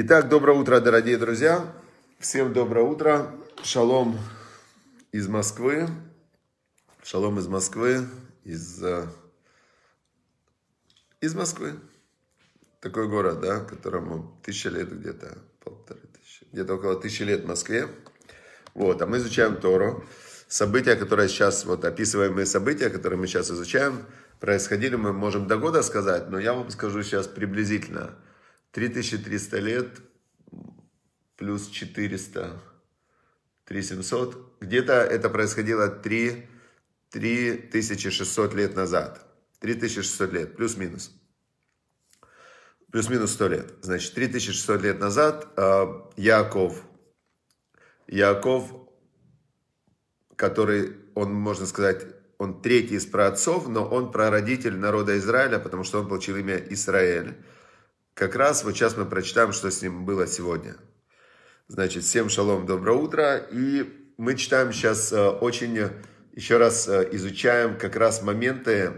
Итак, доброе утро, дорогие друзья. Всем доброе утро. Шалом из Москвы. Шалом из Москвы. Из, э, из Москвы. Такой город, да, которому тысяча лет где-то, полторы тысячи, где-то около тысячи лет в Москве. Вот, а мы изучаем Тору. События, которые сейчас, вот описываемые события, которые мы сейчас изучаем, происходили, мы можем до года сказать, но я вам скажу сейчас приблизительно – 3300 лет плюс 400, 3700. Где-то это происходило 3, 3600 лет назад. 3600 лет, плюс-минус. Плюс-минус 100 лет. Значит, 3600 лет назад э, Яков, Яков, который, он, можно сказать, он третий из праотцов, но он прародитель народа Израиля, потому что он получил имя Израиль. Как раз вот сейчас мы прочитаем, что с ним было сегодня. Значит, всем шалом, доброе утро. И мы читаем сейчас э, очень, еще раз э, изучаем как раз моменты,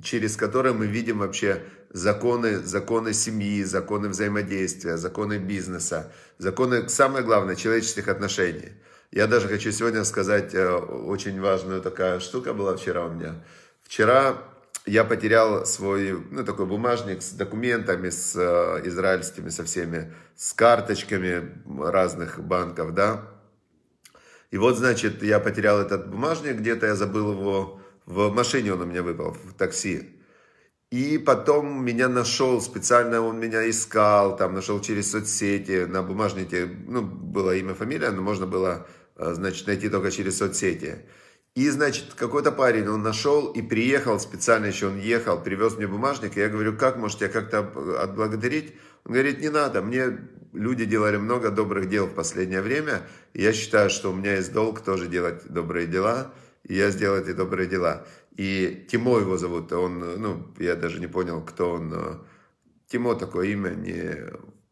через которые мы видим вообще законы, законы семьи, законы взаимодействия, законы бизнеса, законы, самое главное, человеческих отношений. Я даже хочу сегодня сказать, э, очень важная такая штука была вчера у меня. Вчера я потерял свой, ну, такой бумажник с документами, с э, израильскими, со всеми, с карточками разных банков, да. И вот, значит, я потерял этот бумажник, где-то я забыл его, в машине он у меня выпал, в такси. И потом меня нашел, специально он меня искал, там, нашел через соцсети, на бумажнике, ну, было имя, фамилия, но можно было, э, значит, найти только через соцсети. И, значит, какой-то парень, он нашел и приехал, специально еще он ехал, привез мне бумажник, и я говорю, как, может, я как-то отблагодарить? Он говорит, не надо, мне люди делали много добрых дел в последнее время, и я считаю, что у меня есть долг тоже делать добрые дела, и я сделал эти добрые дела. И Тимо его зовут, он, ну, я даже не понял, кто он, э, Тимо такое имя, не,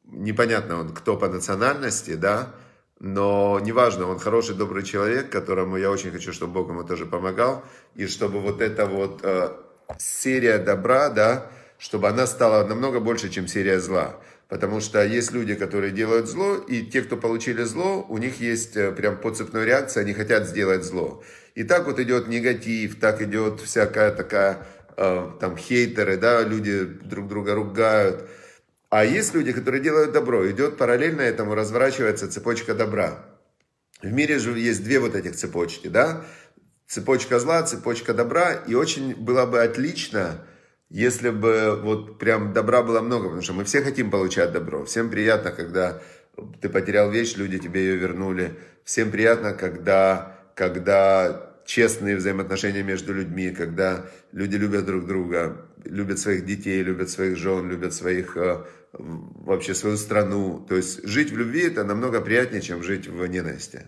непонятно он, кто по национальности, да, но неважно, он хороший, добрый человек, которому я очень хочу, чтобы Бог ему тоже помогал, и чтобы вот эта вот э, серия добра, да, чтобы она стала намного больше, чем серия зла. Потому что есть люди, которые делают зло, и те, кто получили зло, у них есть э, прям подцепная реакция, они хотят сделать зло. И так вот идет негатив, так идет всякая такая, э, там, хейтеры, да, люди друг друга ругают, а есть люди, которые делают добро. Идет параллельно этому, разворачивается цепочка добра. В мире же есть две вот этих цепочки, да? Цепочка зла, цепочка добра. И очень было бы отлично, если бы вот прям добра было много, потому что мы все хотим получать добро. Всем приятно, когда ты потерял вещь, люди тебе ее вернули. Всем приятно, когда, когда честные взаимоотношения между людьми, когда люди любят друг друга, любят своих детей, любят своих жен, любят своих э, вообще свою страну. То есть жить в любви это намного приятнее, чем жить в ненависти.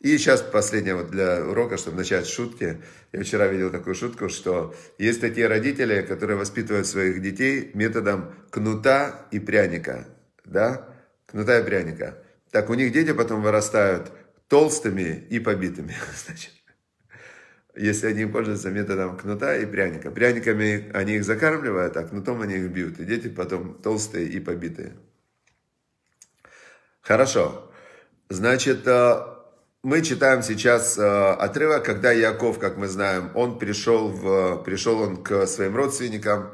И сейчас последнее вот для урока, чтобы начать шутки. Я вчера видел такую шутку, что есть такие родители, которые воспитывают своих детей методом кнута и пряника. Да? Кнута и пряника. Так у них дети потом вырастают толстыми и побитыми. Значит если они пользуются методом кнута и пряника. Пряниками они их закармливают, а кнутом они их бьют. И дети потом толстые и побитые. Хорошо. Значит, э, мы читаем сейчас э, отрывок, когда Яков, как мы знаем, он пришел, в, пришел он к своим родственникам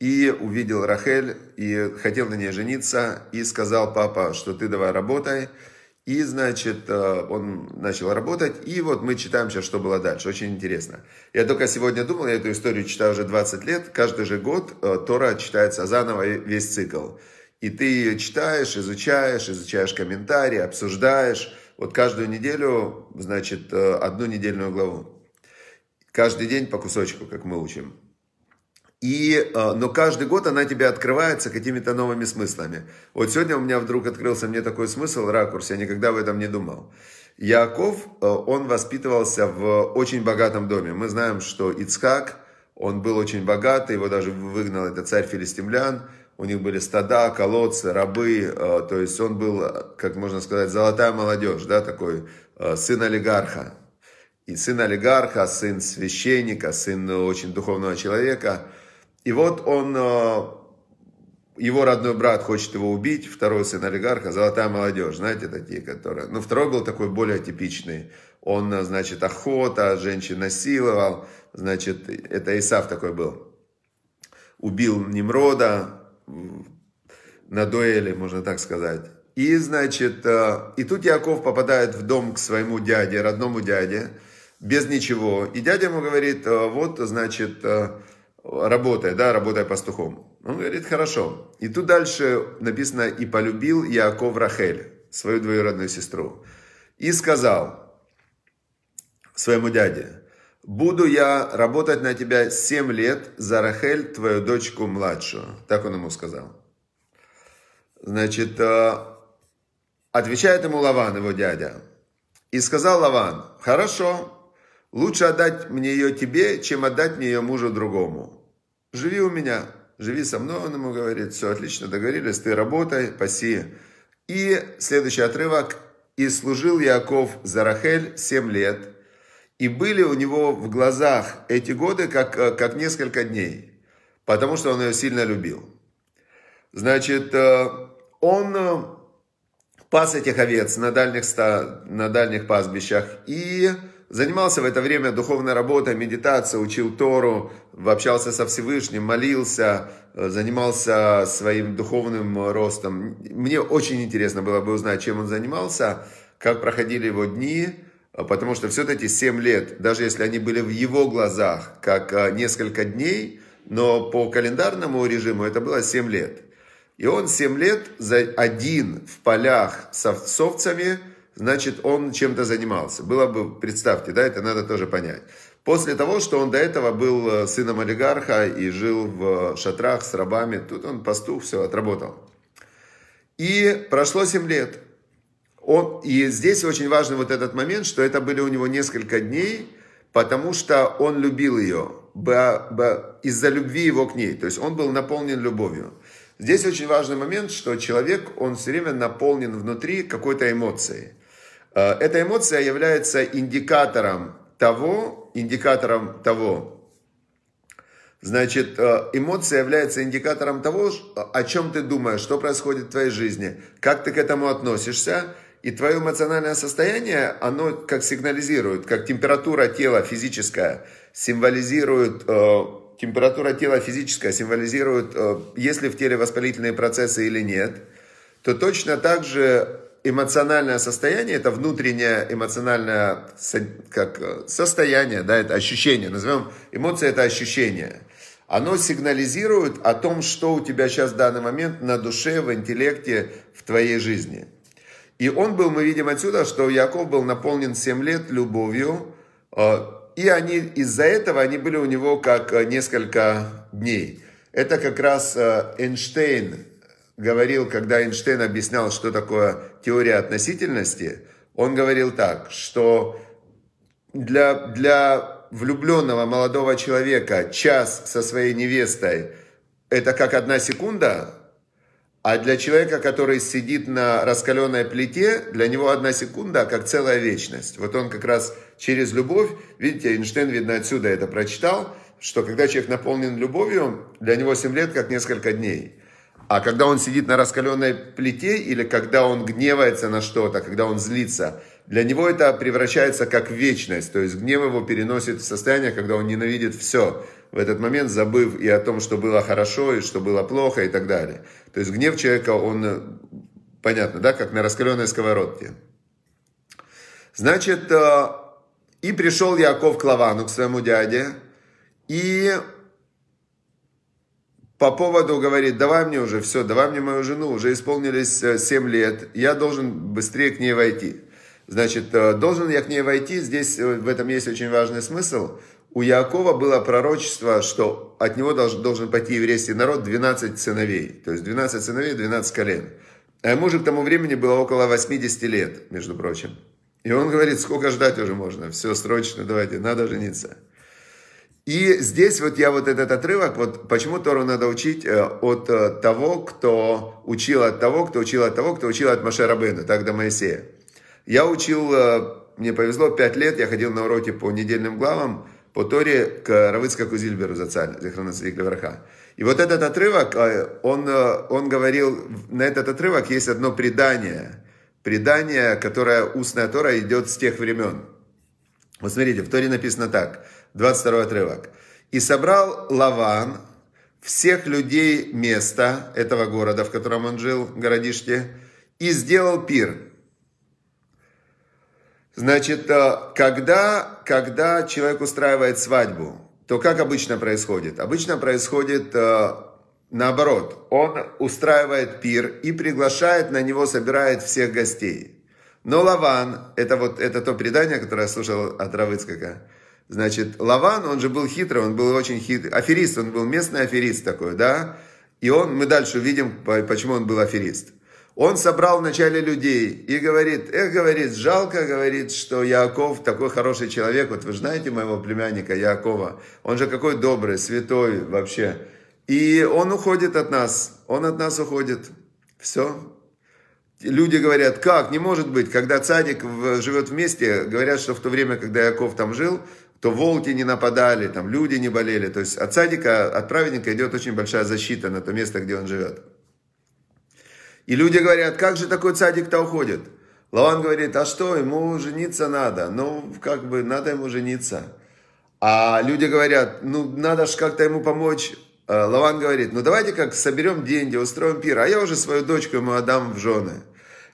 и увидел Рахель, и хотел на ней жениться, и сказал папа, что ты давай работай, и, значит, э, он начал работать. И вот мы читаем сейчас, что было дальше. Очень интересно. Я только сегодня думал, я эту историю читаю уже 20 лет. Каждый же год э, Тора читается заново весь цикл. И ты читаешь, изучаешь, изучаешь комментарии, обсуждаешь. Вот каждую неделю, значит, э, одну недельную главу. Каждый день по кусочку, как мы учим. И, э, но каждый год она тебе открывается какими-то новыми смыслами. Вот сегодня у меня вдруг открылся мне такой смысл, ракурс, я никогда об этом не думал. Яков, э, он воспитывался в очень богатом доме. Мы знаем, что Ицхак, он был очень богат, его даже выгнал этот царь филистимлян, у них были стада, колодцы, рабы, э, то есть он был, как можно сказать, золотая молодежь, да, такой сын олигарха. И сын олигарха, сын священника, сын очень духовного человека – и вот он, э, его родной брат хочет его убить, второй сын олигарха, золотая молодежь, знаете, такие, которые... Ну, второй был такой более типичный. Он, э, значит, охота, женщин насиловал, значит, это Исав такой был. Убил Немрода на дуэли, можно так сказать. И, значит, э, и тут Яков попадает в дом к своему дяде, родному дяде, без ничего. И дядя ему говорит, вот, значит, работая, да, работая пастухом. Он говорит, хорошо. И тут дальше написано, и полюбил Яков Рахель, свою двоюродную сестру, и сказал своему дяде, буду я работать на тебя семь лет за Рахель, твою дочку младшую. Так он ему сказал. Значит, э, отвечает ему Лаван, его дядя, и сказал Лаван, хорошо, лучше отдать мне ее тебе, чем отдать мне ее мужу другому живи у меня, живи со мной, он ему говорит, все отлично, договорились, ты работай, паси. И следующий отрывок. «И служил Яков за Рахель семь лет, и были у него в глазах эти годы как, э, как несколько дней, потому что он ее сильно любил». Значит, э, он э, пас этих овец на дальних, ста на дальних пастбищах и занимался в это время духовной работой, медитацией, учил Тору, общался со Всевышним, молился, э, занимался своим духовным ростом. Мне очень интересно было бы узнать, чем он занимался, как проходили его дни, э, потому что все-таки 7 лет, даже если они были в его глазах, как э, несколько дней, но по календарному режиму это было 7 лет. И он 7 лет за один в полях с овцами – значит, он чем-то занимался. Было бы, представьте, да, это надо тоже понять. После того, что он до этого был э, сыном олигарха и жил в э, шатрах с рабами, тут он пастух, все, отработал. И прошло 7 лет. Он, и здесь очень важный вот этот момент, что это были у него несколько дней, потому что он любил ее из-за любви его к ней. То есть он был наполнен любовью. Здесь очень важный момент, что человек, он все время наполнен внутри какой-то эмоцией. Э, эта эмоция является индикатором того, индикатором того. Значит, э, эмоция является индикатором того, о чем ты думаешь, что происходит в твоей жизни, как ты к этому относишься, и твое эмоциональное состояние, оно как сигнализирует, как температура тела физическая символизирует, э, температура тела физическая символизирует, э, есть ли в теле воспалительные процессы или нет, то точно так же эмоциональное состояние, это внутреннее эмоциональное как, э, состояние, да, это ощущение, назовем, эмоция это ощущение. Оно сигнализирует о том, что у тебя сейчас в данный момент на душе, в интеллекте, в твоей жизни. И он был, мы видим отсюда, что Яков был наполнен 7 лет любовью, э, и они из-за этого они были у него как э, несколько дней. Это как раз Эйнштейн говорил, когда Эйнштейн объяснял, что такое теория относительности, он говорил так, что для, для влюбленного молодого человека час со своей невестой – это как одна секунда, а для человека, который сидит на раскаленной плите, для него одна секунда, а как целая вечность. Вот он как раз через любовь, видите, Эйнштейн, видно, отсюда это прочитал, что когда человек наполнен любовью, для него 7 лет, как несколько дней – а когда он сидит на раскаленной плите или когда он гневается на что-то, когда он злится, для него это превращается как вечность. То есть гнев его переносит в состояние, когда он ненавидит все. В этот момент забыв и о том, что было хорошо, и что было плохо, и так далее. То есть гнев человека, он, э, понятно, да, как на раскаленной сковородке. Значит, э, и пришел Яков к Лавану, к своему дяде, и по поводу говорит, давай мне уже все, давай мне мою жену, уже исполнились 7 э, лет, я должен быстрее к ней войти. Значит, э, должен я к ней войти, здесь э, в этом есть очень важный смысл. У Якова было пророчество, что от него должен, должен пойти еврейский народ 12 сыновей. То есть 12 сыновей, 12 колен. А ему же к тому времени было около 80 лет, между прочим. И он говорит, сколько ждать уже можно, все срочно, давайте, надо жениться. И здесь вот я вот этот отрывок, вот почему Тору надо учить э, от э, того, кто учил от того, кто учил от того, кто учил от Маше Рабену, так до Моисея. Я учил, э, мне повезло, пять лет, я ходил на уроки по недельным главам, по Торе к Равыцкаку Зильберу Равыцка Кузильберу Зацаль, И вот этот отрывок, он, он говорил, на этот отрывок есть одно предание, предание, которое устная Тора идет с тех времен. Вот смотрите, в Торе написано так – 22 отрывок. «И собрал Лаван всех людей места этого города, в котором он жил, городишке, и сделал пир». Значит, э, когда, когда человек устраивает свадьбу, то как обычно происходит? Обычно происходит э, наоборот. Он устраивает пир и приглашает на него, собирает всех гостей. Но Лаван, это вот это то предание, которое я слушал от Равыцкака, Значит, Лаван, он же был хитрый, он был очень хитрый, аферист, он был местный аферист такой, да? И он, мы дальше увидим, почему он был аферист. Он собрал вначале людей и говорит, эх, говорит, жалко, говорит, что Яков такой хороший человек. Вот вы знаете моего племянника Якова, он же какой добрый, святой вообще. И он уходит от нас, он от нас уходит. Все. Люди говорят, как, не может быть, когда цадик живет вместе, говорят, что в то время, когда Яков там жил, то волки не нападали, там люди не болели. То есть от садика, от праведника идет очень большая защита на то место, где он живет. И люди говорят, как же такой цадик-то уходит? Лаван говорит, а что, ему жениться надо. Ну, как бы, надо ему жениться. А люди говорят, ну, надо же как-то ему помочь. А Лаван говорит, ну, давайте как соберем деньги, устроим пир. А я уже свою дочку ему отдам в жены.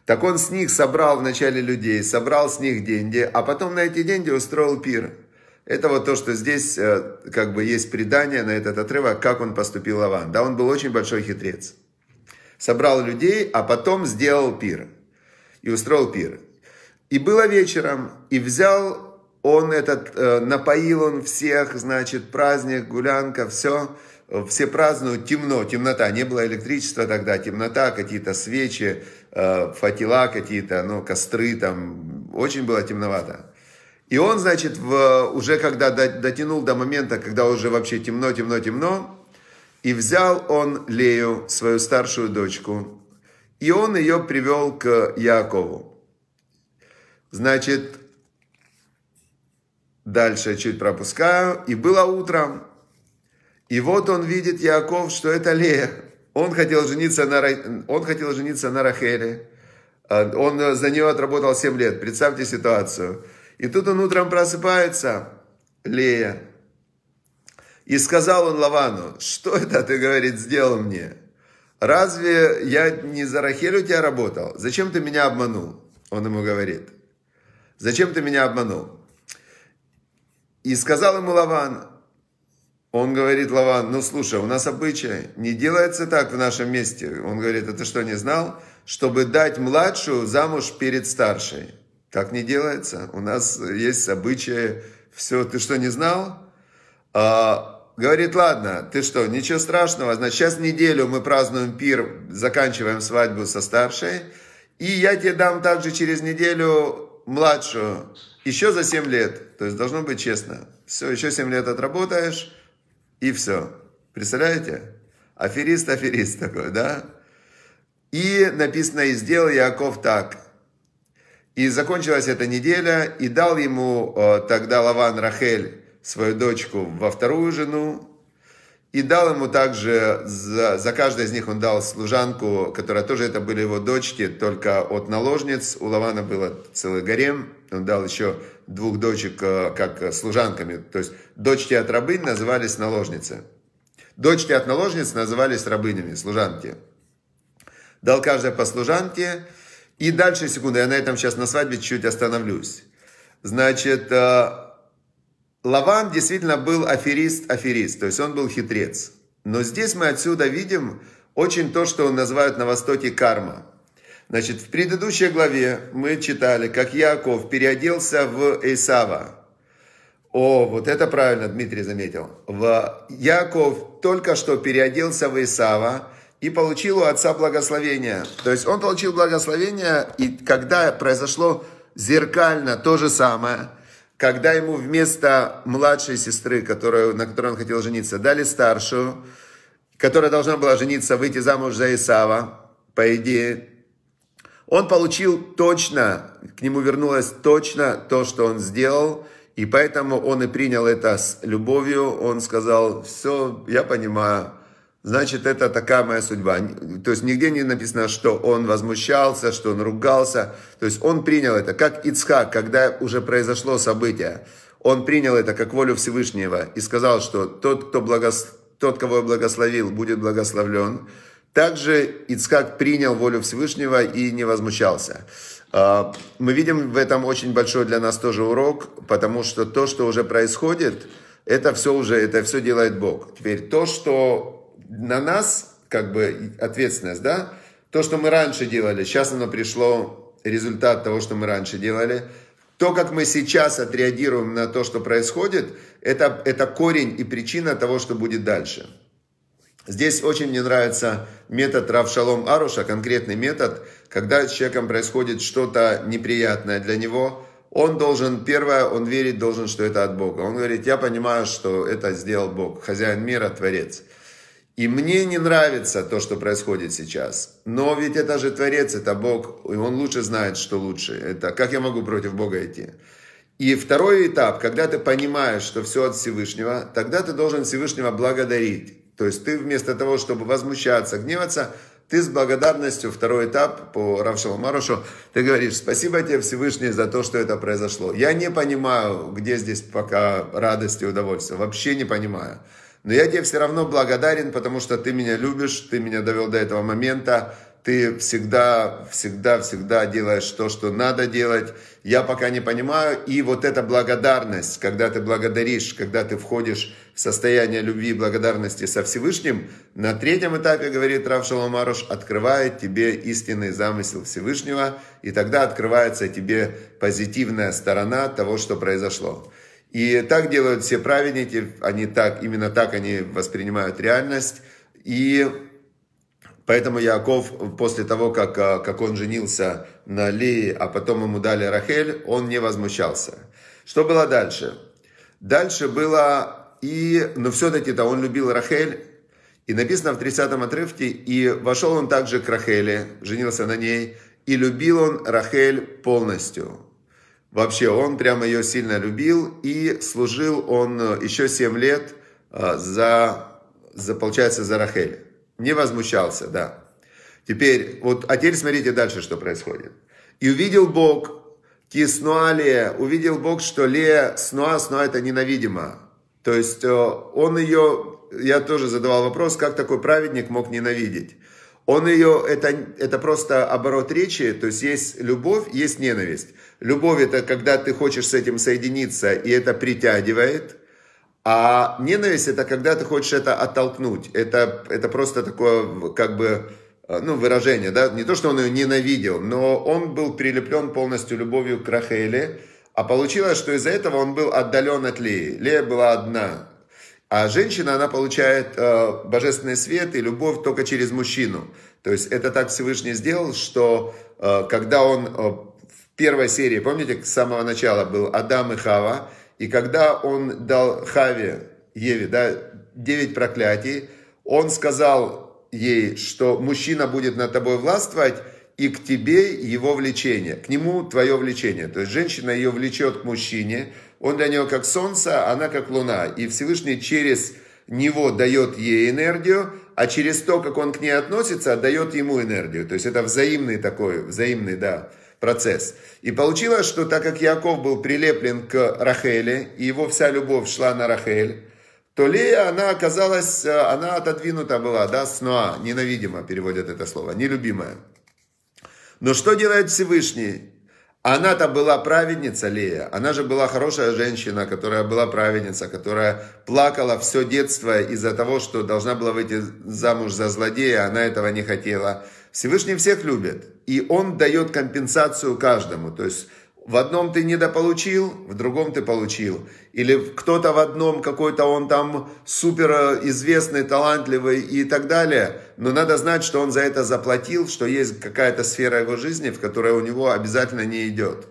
Так он с них собрал вначале людей, собрал с них деньги, а потом на эти деньги устроил пир. Это вот то, что здесь э, как бы есть предание на этот отрывок, как он поступил Лаван. Да, он был очень большой хитрец. Собрал людей, а потом сделал пир. И устроил пир. И было вечером, и взял он этот, э, напоил он всех, значит, праздник, гулянка, все. Все празднуют темно, темнота, не было электричества тогда, темнота, какие-то свечи, э, фатила какие-то, ну, костры там, очень было темновато. И он, значит, в, уже когда дотянул до момента, когда уже вообще темно, темно, темно, и взял он Лею, свою старшую дочку, и он ее привел к Якову. Значит, дальше чуть пропускаю. И было утром, и вот он видит Яков, что это Лея. Он хотел жениться на, он хотел жениться на Рахеле. А, он за нее отработал 7 лет. Представьте ситуацию. И тут он утром просыпается, Лея. И сказал он Лавану, что это ты, говорит, сделал мне? Разве я не за Рахель у тебя работал? Зачем ты меня обманул? Он ему говорит. Зачем ты меня обманул? И сказал ему Лаван, он говорит, Лаван, ну слушай, у нас обычай, не делается так в нашем месте. Он говорит, а ты что, не знал? Чтобы дать младшую замуж перед старшей. Так не делается. У нас есть обычаи. Все, ты что, не знал? А, говорит, ладно, ты что, ничего страшного. Значит, сейчас неделю мы празднуем пир, заканчиваем свадьбу со старшей. И я тебе дам также через неделю младшую. Еще за 7 лет. То есть должно быть честно. Все, еще 7 лет отработаешь. И все. Представляете? Аферист, аферист такой, да? И написано, и сделал Яков так – и закончилась эта неделя, и дал ему э, тогда Лаван Рахель, свою дочку, во вторую жену, и дал ему также, за, за каждой из них он дал служанку, которая тоже это были его дочки, только от наложниц. У Лавана было целый гарем. Он дал еще двух дочек э, как служанками. То есть дочки от рабынь назывались наложницы. Дочки от наложниц назывались рабынями, служанки. Дал каждой по служанке – и дальше, секунду, я на этом сейчас на свадьбе чуть-чуть остановлюсь. Значит, э, Лаван действительно был аферист-аферист, то есть он был хитрец. Но здесь мы отсюда видим очень то, что называют на Востоке карма. Значит, в предыдущей главе мы читали, как Яков переоделся в Исава. О, вот это правильно Дмитрий заметил. В Яков только что переоделся в Исава, и получил у отца благословение. То есть он получил благословение, и когда произошло зеркально то же самое, когда ему вместо младшей сестры, которую, на которой он хотел жениться, дали старшую, которая должна была жениться, выйти замуж за Исава, по идее, он получил точно, к нему вернулось точно то, что он сделал, и поэтому он и принял это с любовью, он сказал, все, я понимаю, значит, это такая моя судьба. То есть нигде не написано, что он возмущался, что он ругался. То есть он принял это, как Ицхак, когда уже произошло событие. Он принял это как волю Всевышнего и сказал, что тот, кто благос... тот кого я благословил, будет благословлен. Также Ицхак принял волю Всевышнего и не возмущался. А, мы видим в этом очень большой для нас тоже урок, потому что то, что уже происходит, это все уже, это все делает Бог. Теперь то, что на нас как бы ответственность, да? То, что мы раньше делали, сейчас оно пришло, результат того, что мы раньше делали. То, как мы сейчас отреагируем на то, что происходит, это, это корень и причина того, что будет дальше. Здесь очень мне нравится метод Равшалом Аруша, конкретный метод, когда с человеком происходит что-то неприятное для него, он должен, первое, он верить должен, что это от Бога. Он говорит, я понимаю, что это сделал Бог, хозяин мира, Творец. И мне не нравится то, что происходит сейчас. Но ведь это же Творец, это Бог, и Он лучше знает, что лучше. Это как я могу против Бога идти? И второй этап, когда ты понимаешь, что все от Всевышнего, тогда ты должен Всевышнего благодарить. То есть ты вместо того, чтобы возмущаться, гневаться, ты с благодарностью, второй этап по Равшалу Марушу, ты говоришь, спасибо тебе Всевышний за то, что это произошло. Я не понимаю, где здесь пока радость и удовольствие, вообще не понимаю. Но я тебе все равно благодарен, потому что ты меня любишь, ты меня довел до этого момента, ты всегда, всегда, всегда делаешь то, что надо делать. Я пока не понимаю. И вот эта благодарность, когда ты благодаришь, когда ты входишь в состояние любви и благодарности со Всевышним, на третьем этапе, говорит Рав Шалом открывает тебе истинный замысел Всевышнего, и тогда открывается тебе позитивная сторона того, что произошло. И так делают все праведники, они так, именно так они воспринимают реальность. И Поэтому Яков, после того, как, а, как он женился на Лии, а потом ему дали Рахель, он не возмущался. Что было дальше? Дальше было и... Но все-таки-то он любил Рахель. И написано в 30 отрывке, и вошел он также к Рахеле, женился на ней, и любил он Рахель полностью. Вообще, он прямо ее сильно любил, и служил он э, еще 7 лет э, за, за получается, за Рахель. Не возмущался, да. Теперь, вот, а теперь смотрите дальше, что происходит. И увидел Бог, киснуа Лея, увидел Бог, что Ле снуа, снуа это ненавидимо. То есть э, он ее, я тоже задавал вопрос, как такой праведник мог ненавидеть. Он ее, это, это просто оборот речи, то есть есть любовь, есть ненависть. Любовь это когда ты хочешь с этим соединиться, и это притягивает. А ненависть это когда ты хочешь это оттолкнуть. Это, это просто такое, как бы, э, ну, выражение, да, не то, что он ее ненавидел, но он был прилеплен полностью любовью к Рахеле, а получилось, что из-за этого он был отдален от Леи. Лея была одна. А женщина, она получает э, божественный свет и любовь только через мужчину. То есть это так Всевышний сделал, что э, когда он э, первой серии, помните, с самого начала был Адам и Хава, и когда он дал Хаве, Еве, да, девять проклятий, он сказал ей, что мужчина будет над тобой властвовать, и к тебе его влечение, к нему твое влечение. То есть женщина ее влечет к мужчине, он для нее как солнце, она как луна. И Всевышний через него дает ей энергию, а через то, как он к ней относится, дает ему энергию. То есть это взаимный такой, взаимный, да, процесс. И получилось, что так как Яков был прилеплен к Рахеле, и его вся любовь шла на Рахель, то Лея, она оказалась, э, она отодвинута была, да, Сноа Ноа, ненавидимо переводят это слово, нелюбимая. Но что делает Всевышний? Она-то была праведница Лея, она же была хорошая женщина, которая была праведница, которая плакала все детство из-за того, что должна была выйти замуж за злодея, а она этого не хотела. Всевышний всех любит, и он дает компенсацию каждому. То есть в одном ты недополучил, в другом ты получил. Или кто-то в одном какой-то он там супер известный, талантливый и так далее. Но надо знать, что он за это заплатил, что есть какая-то сфера его жизни, в которой у него обязательно не идет.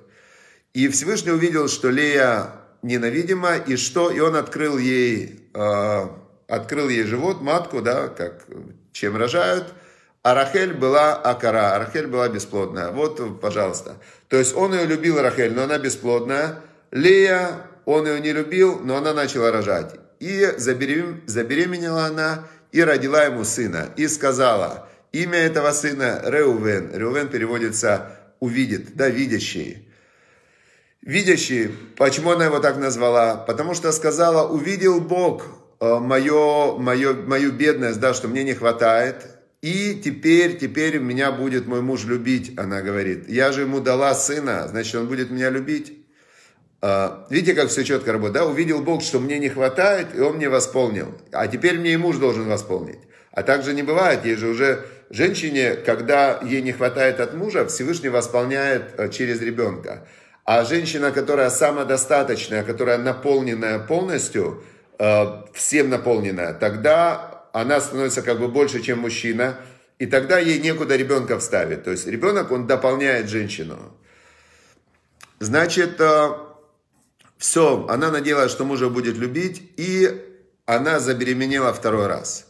И Всевышний увидел, что Лея ненавидима, и что? И он открыл ей, э, открыл ей живот, матку, да, как, чем рожают – а Рахель была Акара, а Рахель была бесплодная. Вот, пожалуйста. То есть он ее любил, Рахель, но она бесплодная. Лея, он ее не любил, но она начала рожать. И забеременела она, и родила ему сына. И сказала, имя этого сына Реувен. Реувен переводится «увидит», да, «видящий». Видящий, почему она его так назвала? Потому что сказала, увидел Бог мое, э, мое, мою бедность, да, что мне не хватает, и теперь, теперь меня будет мой муж любить, она говорит. Я же ему дала сына, значит, он будет меня любить. А, видите, как все четко работает, да? Увидел Бог, что мне не хватает, и он мне восполнил. А теперь мне и муж должен восполнить. А так же не бывает, ей же уже женщине, когда ей не хватает от мужа, Всевышний восполняет э, через ребенка. А женщина, которая самодостаточная, которая наполненная полностью, э, всем наполненная, тогда она становится как бы больше, чем мужчина, и тогда ей некуда ребенка вставить. То есть ребенок, он дополняет женщину. Значит, э, все, она надеялась, что мужа будет любить, и она забеременела второй раз.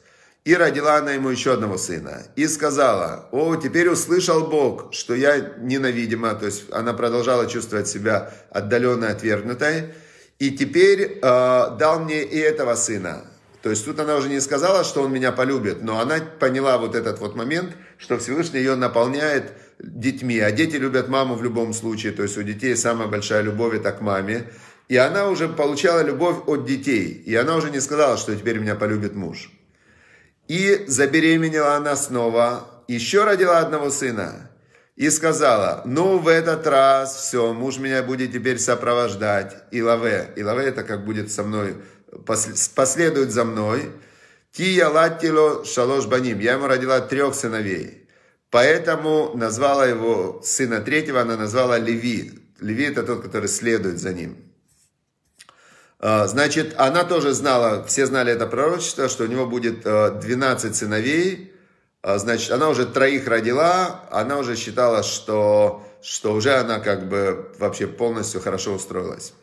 И родила она ему еще одного сына. И сказала, о, теперь услышал Бог, что я ненавидима. То есть она продолжала чувствовать себя отдаленной, отвергнутой. И теперь э, дал мне и этого сына. То есть тут она уже не сказала, что он меня полюбит, но она поняла вот этот вот момент, что Всевышний ее наполняет детьми. А дети любят маму в любом случае, то есть у детей самая большая любовь это к маме. И она уже получала любовь от детей. И она уже не сказала, что теперь меня полюбит муж. И забеременела она снова, еще родила одного сына. И сказала, ну в этот раз все, муж меня будет теперь сопровождать. И лаве. И лаве это как будет со мной последует за мной. Тия латтило шалош баним. Я ему родила трех сыновей. Поэтому назвала его сына третьего, она назвала Леви. Леви это тот, который следует за ним. А, значит, она тоже знала, все знали это пророчество, что у него будет 12 а, сыновей. А, значит, она уже троих родила, она уже считала, что, что уже она как бы вообще полностью хорошо устроилась.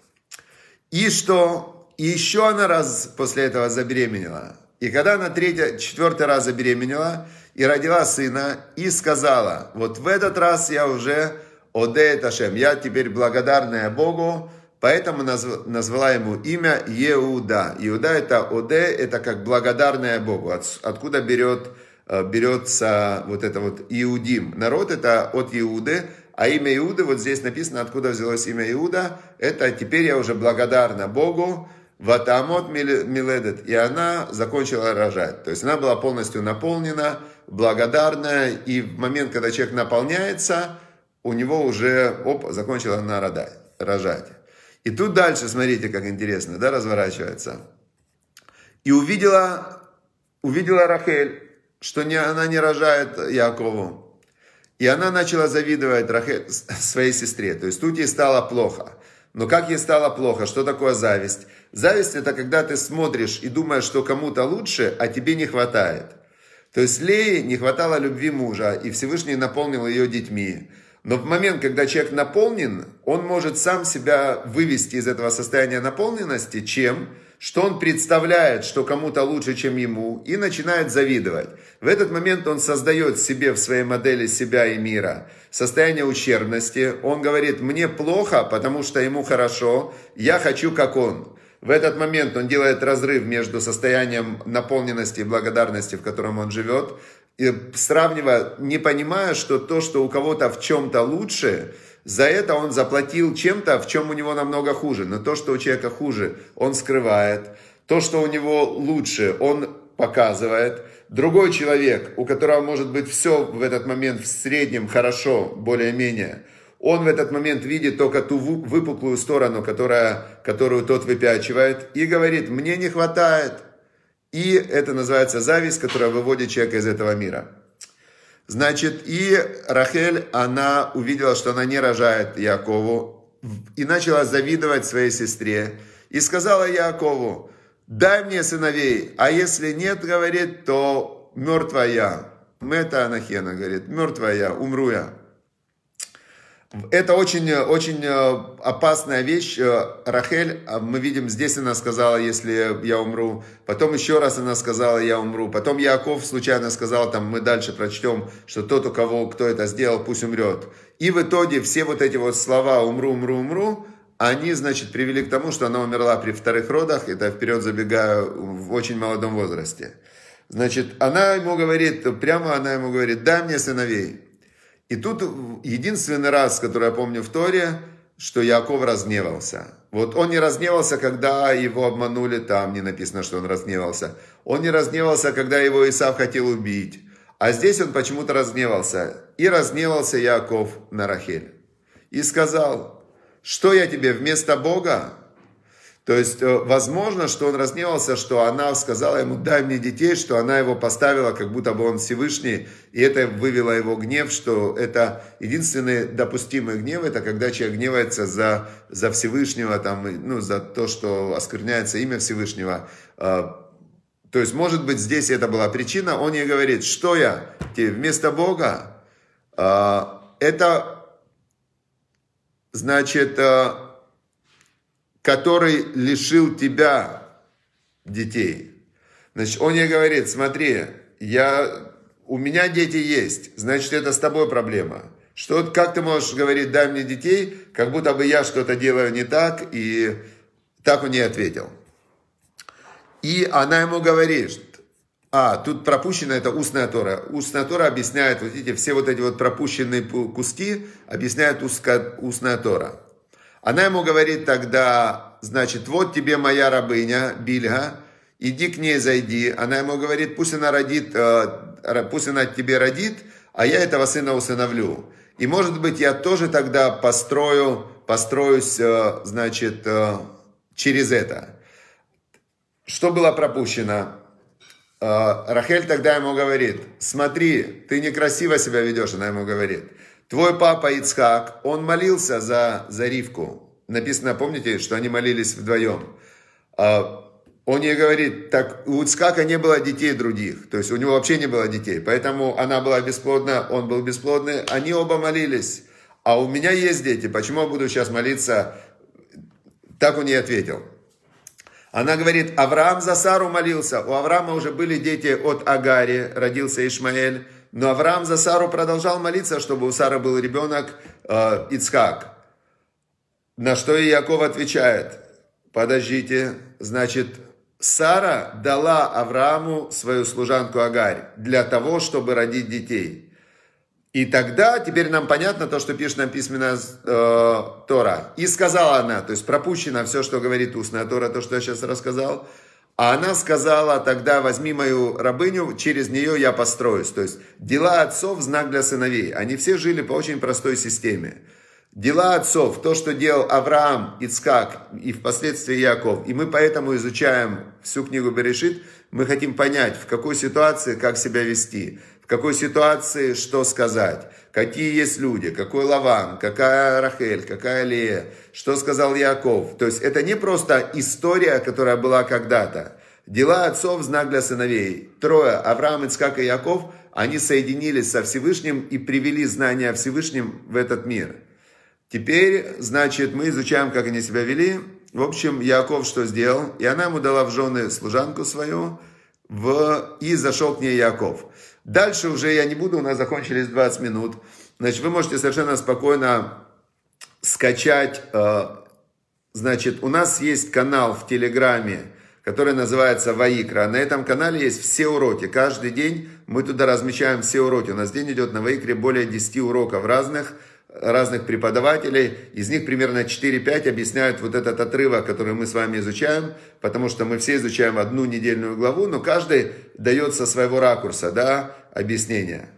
И что и еще она раз после этого забеременела. И когда она третий, четвертый раз забеременела и родила сына, и сказала, вот в этот раз я уже Одеет Ашем, я теперь благодарная Богу, поэтому назв, назвала ему имя Еуда. Иуда это Оде, это как благодарная Богу, от, откуда берет, э, берется вот это вот Иудим. Народ это от Иуды, а имя Иуды, вот здесь написано, откуда взялось имя Иуда, это теперь я уже благодарна Богу, Ватамот Миледет, и она закончила рожать. То есть она была полностью наполнена, благодарная, и в момент, когда человек наполняется, у него уже, оп, закончила она рожать. И тут дальше, смотрите, как интересно, да, разворачивается. И увидела, увидела Рахель, что не, она не рожает Якову. И она начала завидовать Рахель, своей сестре. То есть тут ей стало плохо. Но как ей стало плохо? Что такое зависть? Зависть – это когда ты смотришь и думаешь, что кому-то лучше, а тебе не хватает. То есть Лее не хватало любви мужа, и Всевышний наполнил ее детьми. Но в момент, когда человек наполнен, он может сам себя вывести из этого состояния наполненности, чем? Что он представляет, что кому-то лучше, чем ему, и начинает завидовать. В этот момент он создает себе в своей модели себя и мира состояние ущербности. Он говорит, мне плохо, потому что ему хорошо, я хочу как он. В этот момент он делает разрыв между состоянием наполненности и благодарности, в котором он живет, и сравнивая, не понимая, что то, что у кого-то в чем-то лучше, за это он заплатил чем-то, в чем у него намного хуже. Но то, что у человека хуже, он скрывает. То, что у него лучше, он показывает. Другой человек, у которого может быть все в этот момент в среднем хорошо, более-менее – он в этот момент видит только ту выпуклую сторону, которая, которую тот выпячивает, и говорит, мне не хватает. И это называется зависть, которая выводит человека из этого мира. Значит, и Рахель, она увидела, что она не рожает Якову, и начала завидовать своей сестре. И сказала Якову, дай мне сыновей, а если нет, говорит, то мертвая. Мета Анахена говорит, мертвая, умру я. Это очень, э, очень э, опасная вещь. Э, Рахель, а мы видим, здесь она сказала, если я умру. Потом еще раз она сказала, я умру. Потом Яков случайно сказал, там мы дальше прочтем, что тот, у кого, кто это сделал, пусть умрет. И в итоге все вот эти вот слова «умру, умру, умру», они, значит, привели к тому, что она умерла при вторых родах, это вперед забегаю, в очень молодом возрасте. Значит, она ему говорит, прямо она ему говорит, дай мне сыновей. И тут единственный раз, который я помню в Торе, что Яков разгневался. Вот он не разгневался, когда его обманули, там не написано, что он разгневался. Он не разгневался, когда его Исав хотел убить. А здесь он почему-то разгневался. И разгневался Яков на Рахель. И сказал, что я тебе вместо Бога? То есть, э, возможно, что он разгневался, что она сказала ему, дай мне детей, что она его поставила, как будто бы он Всевышний, и это вывело его гнев, что это единственный допустимый гнев, это когда человек гневается за, за Всевышнего, там, ну, за то, что оскверняется имя Всевышнего. А, то есть, может быть, здесь это была причина. Он ей говорит, что я тебе вместо Бога? А, это значит э, который лишил тебя детей. Значит, он ей говорит, смотри, я, у меня дети есть, значит, это с тобой проблема. Что, как ты можешь говорить, дай мне детей, как будто бы я что-то делаю не так, и так он ей ответил. И она ему говорит, а, тут пропущена это устная Тора. Устная Тора объясняет, вот видите, все вот эти вот пропущенные куски объясняет узко, устная Тора. Она ему говорит тогда, значит, вот тебе моя рабыня Бильга, иди к ней зайди. Она ему говорит, пусть она родит, э, пусть она тебе родит, а я этого сына усыновлю. И может быть я тоже тогда построю, построюсь, э, значит, э, через это. Что было пропущено? Рахель тогда ему говорит, смотри, ты некрасиво себя ведешь, она ему говорит. Твой папа Ицхак, он молился за, за Ривку. Написано, помните, что они молились вдвоем. А, он ей говорит, так у Ицхака не было детей других, то есть у него вообще не было детей, поэтому она была бесплодна, он был бесплодный, они оба молились. А у меня есть дети, почему я буду сейчас молиться? Так он ей ответил. Она говорит, Авраам за Сару молился, у Авраама уже были дети от Агари, родился Ишмаэль, но Авраам за Сару продолжал молиться, чтобы у Сары был ребенок э, Ицхак. На что и Яков отвечает, подождите, значит, Сара дала Аврааму свою служанку Агарь для того, чтобы родить детей. И тогда, теперь нам понятно то, что пишет нам письменная э, Тора. И сказала она, то есть пропущено все, что говорит устная Тора, то, что я сейчас рассказал – а она сказала, тогда возьми мою рабыню, через нее я построюсь. То есть дела отцов – знак для сыновей. Они все жили по очень простой системе. Дела отцов, то, что делал Авраам, Ицкак и впоследствии Яков. И мы поэтому изучаем всю книгу Берешит. Мы хотим понять, в какой ситуации, как себя вести в какой ситуации что сказать, какие есть люди, какой Лаван, какая Рахель, какая Лея, что сказал Яков. То есть это не просто история, которая была когда-то. Дела отцов – знак для сыновей. Трое – Авраам, Ицкак и Яков – они соединились со Всевышним и привели знания о Всевышнем в этот мир. Теперь, значит, мы изучаем, как они себя вели. В общем, Яков что сделал? И она ему дала в жены служанку свою, в... и зашел к ней Яков. Дальше уже я не буду, у нас закончились 20 минут. Значит, вы можете совершенно спокойно скачать. Э, значит, у нас есть канал в Телеграме, который называется Ваикра. На этом канале есть все уроки. Каждый день мы туда размещаем все уроки. У нас день идет на Ваикре более 10 уроков разных разных преподавателей. Из них примерно 4-5 объясняют вот этот отрывок, который мы с вами изучаем, потому что мы все изучаем одну недельную главу, но каждый дает со своего ракурса да, объяснение.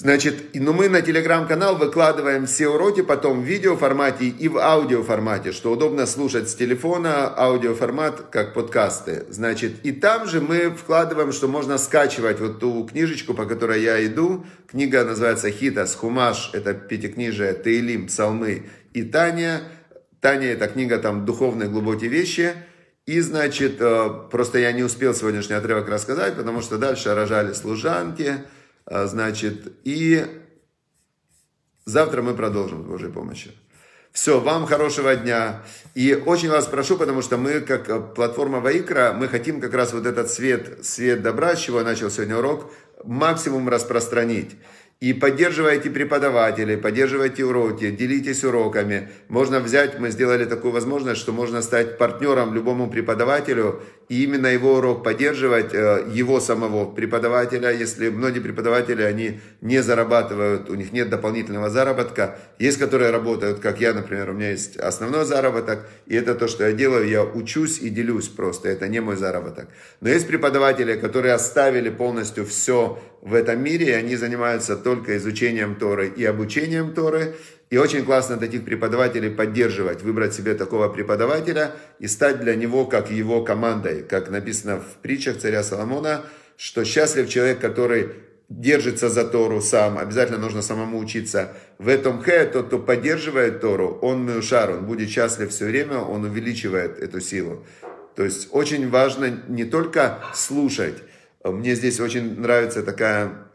Значит, ну мы на телеграм-канал выкладываем все уроки, потом в видео формате и в аудио формате, что удобно слушать с телефона, аудиоформат, как подкасты. Значит, и там же мы вкладываем, что можно скачивать вот ту книжечку, по которой я иду. Книга называется «Хитас», «Хумаш», это пятикнижие, Тейлим «Псалмы» и «Таня». «Таня» — это книга там «Духовные глубокие вещи». И, значит, э, просто я не успел сегодняшний отрывок рассказать, потому что дальше рожали служанки – а, значит, и завтра мы продолжим с Божьей помощью. Все, вам хорошего дня. И очень вас прошу, потому что мы, как э, платформа Ваикра, мы хотим как раз вот этот свет, свет добра, с чего начал сегодня урок, максимум распространить. И поддерживайте преподавателей, поддерживайте уроки, делитесь уроками. Можно взять, мы сделали такую возможность, что можно стать партнером любому преподавателю и именно его урок поддерживать, э, его самого преподавателя. Если многие преподаватели, они не зарабатывают, у них нет дополнительного заработка. Есть, которые работают, как я, например, у меня есть основной заработок, и это то, что я делаю, я учусь и делюсь просто, это не мой заработок. Но есть преподаватели, которые оставили полностью все в этом мире, и они занимаются только изучением Торы и обучением Торы. И очень классно таких преподавателей поддерживать, выбрать себе такого преподавателя и стать для него как его командой, как написано в притчах царя Соломона, что счастлив человек, который держится за Тору сам, обязательно нужно самому учиться. В этом хэ, тот, кто поддерживает Тору, он миушар, он будет счастлив все время, он увеличивает эту силу. То есть очень важно не только слушать, мне здесь очень нравится такая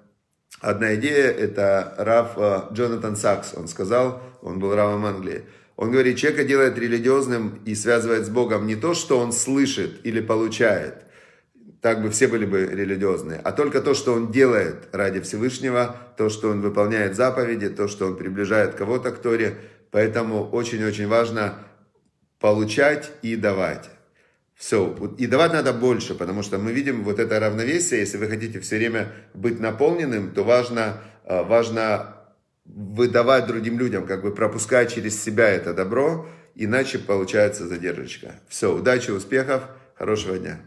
одна идея, это Раф э, Джонатан Сакс, он сказал, он был равом Англии. Он говорит, человека делает религиозным и связывает с Богом не то, что он слышит или получает, так бы все были бы религиозные, а только то, что он делает ради Всевышнего, то, что он выполняет заповеди, то, что он приближает кого-то к Торе. Поэтому очень-очень важно получать и давать. Все и давать надо больше, потому что мы видим вот это равновесие. Если вы хотите все время быть наполненным, то важно, э, важно выдавать другим людям, как бы пропуская через себя это добро, иначе получается задержечка. Все, удачи, успехов, хорошего дня.